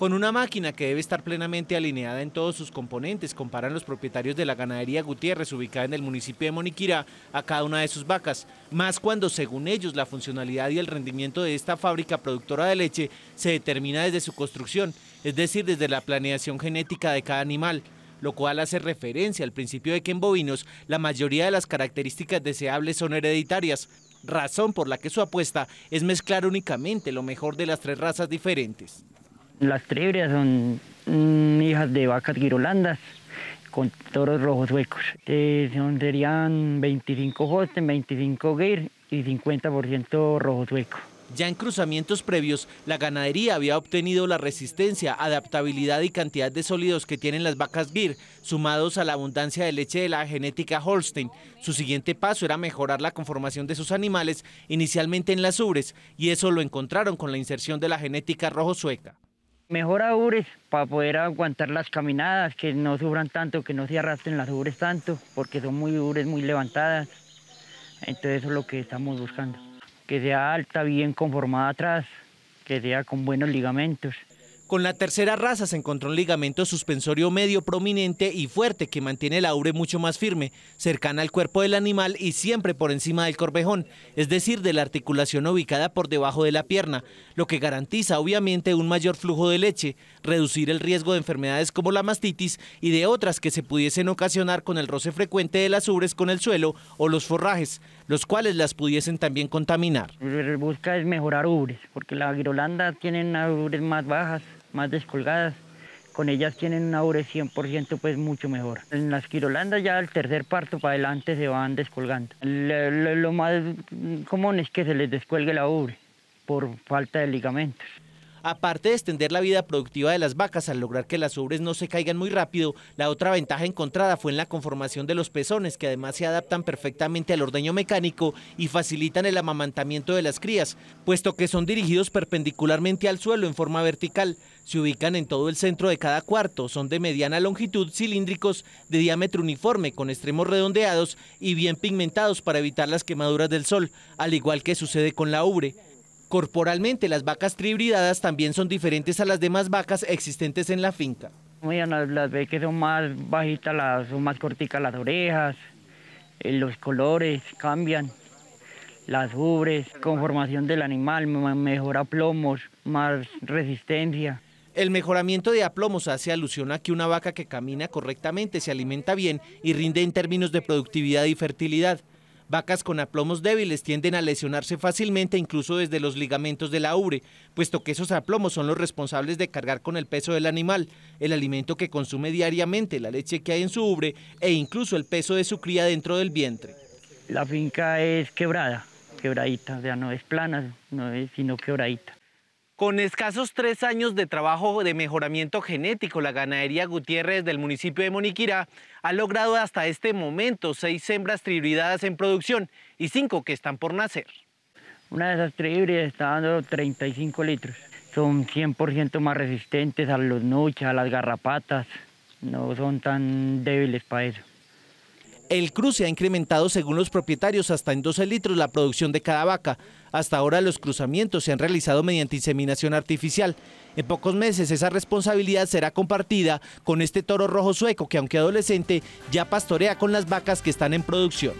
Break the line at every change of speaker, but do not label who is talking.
con una máquina que debe estar plenamente alineada en todos sus componentes, comparan los propietarios de la ganadería Gutiérrez, ubicada en el municipio de Moniquirá, a cada una de sus vacas, más cuando según ellos la funcionalidad y el rendimiento de esta fábrica productora de leche se determina desde su construcción, es decir, desde la planeación genética de cada animal lo cual hace referencia al principio de que en bovinos la mayoría de las características deseables son hereditarias, razón por la que su apuesta es mezclar únicamente lo mejor de las tres razas diferentes.
Las trebrias son mm, hijas de vacas girolandas con toros rojos huecos. Eh, son, serían 25 Holstein, 25 gear y 50% rojo sueco.
Ya en cruzamientos previos, la ganadería había obtenido la resistencia, adaptabilidad y cantidad de sólidos que tienen las vacas bir, sumados a la abundancia de leche de la genética Holstein. Su siguiente paso era mejorar la conformación de sus animales, inicialmente en las ubres, y eso lo encontraron con la inserción de la genética rojo sueca. Mejor
aures para poder aguantar las caminadas, que no sufran tanto, que no se arrastren las ubres tanto, porque son muy ubres, muy levantadas. Entonces eso es lo que estamos buscando. Que sea alta, bien conformada atrás, que sea con buenos ligamentos.
Con la tercera raza se encontró un ligamento suspensorio medio prominente y fuerte que mantiene la ubre mucho más firme, cercana al cuerpo del animal y siempre por encima del corvejón, es decir, de la articulación ubicada por debajo de la pierna, lo que garantiza obviamente un mayor flujo de leche, reducir el riesgo de enfermedades como la mastitis y de otras que se pudiesen ocasionar con el roce frecuente de las ubres con el suelo o los forrajes, los cuales las pudiesen también contaminar. Busca
es mejorar ubres, porque la tienen ubres más bajas más descolgadas, con ellas tienen una ure 100% pues mucho mejor. En las quirolandas ya el tercer parto para adelante se van descolgando. Lo, lo más común es que se
les descuelgue la ubre por falta de ligamentos. Aparte de extender la vida productiva de las vacas al lograr que las ubres no se caigan muy rápido, la otra ventaja encontrada fue en la conformación de los pezones, que además se adaptan perfectamente al ordeño mecánico y facilitan el amamantamiento de las crías, puesto que son dirigidos perpendicularmente al suelo en forma vertical. Se ubican en todo el centro de cada cuarto, son de mediana longitud, cilíndricos, de diámetro uniforme, con extremos redondeados y bien pigmentados para evitar las quemaduras del sol, al igual que sucede con la ubre. Corporalmente, las vacas tribridadas también son diferentes a las demás vacas existentes en la finca.
las, las ve que son más bajitas, son más corticas las orejas, eh, los colores cambian, las ubres,
conformación del animal, mejora plomos, más resistencia. El mejoramiento de aplomos hace alusión a que una vaca que camina correctamente se alimenta bien y rinde en términos de productividad y fertilidad. Vacas con aplomos débiles tienden a lesionarse fácilmente incluso desde los ligamentos de la ubre, puesto que esos aplomos son los responsables de cargar con el peso del animal, el alimento que consume diariamente, la leche que hay en su ubre e incluso el peso de su cría dentro del vientre. La finca es quebrada, quebradita, o sea,
no es plana, sino quebradita.
Con escasos tres años de trabajo de mejoramiento genético, la ganadería Gutiérrez del municipio de Moniquirá ha logrado hasta este momento seis hembras tribridadas en producción y cinco que están por nacer.
Una de esas tribridas está dando 35 litros. Son 100% más resistentes
a los nuchas, a las garrapatas. No son tan débiles para eso. El cruce ha incrementado, según los propietarios, hasta en 12 litros la producción de cada vaca. Hasta ahora los cruzamientos se han realizado mediante inseminación artificial. En pocos meses esa responsabilidad será compartida con este toro rojo sueco que, aunque adolescente, ya pastorea con las vacas que están en producción.